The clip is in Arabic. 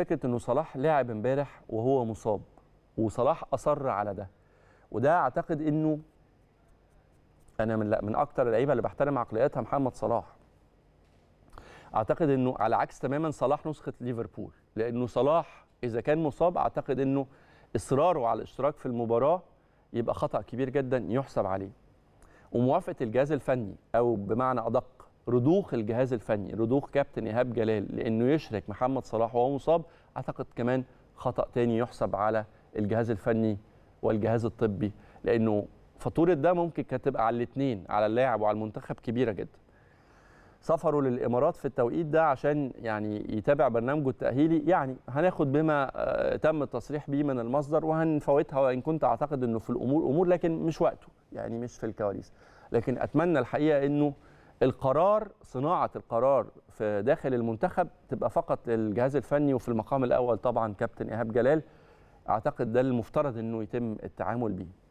فكره انه صلاح لعب امبارح وهو مصاب وصلاح اصر على ده وده اعتقد انه انا من من اكتر اللعيبه اللي بحترم عقلياتها محمد صلاح اعتقد انه على عكس تماما صلاح نسخه ليفربول لانه صلاح اذا كان مصاب اعتقد انه اصراره على الاشتراك في المباراه يبقى خطا كبير جدا يحسب عليه وموافقه الجهاز الفني او بمعنى ادق رضوخ الجهاز الفني رضوخ كابتن ايهاب جلال لانه يشرك محمد صلاح وهو مصاب اعتقد كمان خطا تاني يحسب على الجهاز الفني والجهاز الطبي لانه فاتوره ده ممكن كانت تبقى على الاثنين على اللاعب وعلى المنتخب كبيره جدا سفره للامارات في التوقيت ده عشان يعني يتابع برنامجه التاهيلي يعني هناخد بما آه، تم التصريح به من المصدر وهنفوتها وان كنت اعتقد انه في الامور امور لكن مش وقته يعني مش في الكواليس لكن اتمنى الحقيقه انه القرار صناعه القرار في داخل المنتخب تبقى فقط للجهاز الفني وفي المقام الاول طبعا كابتن ايهاب جلال اعتقد ده المفترض انه يتم التعامل بيه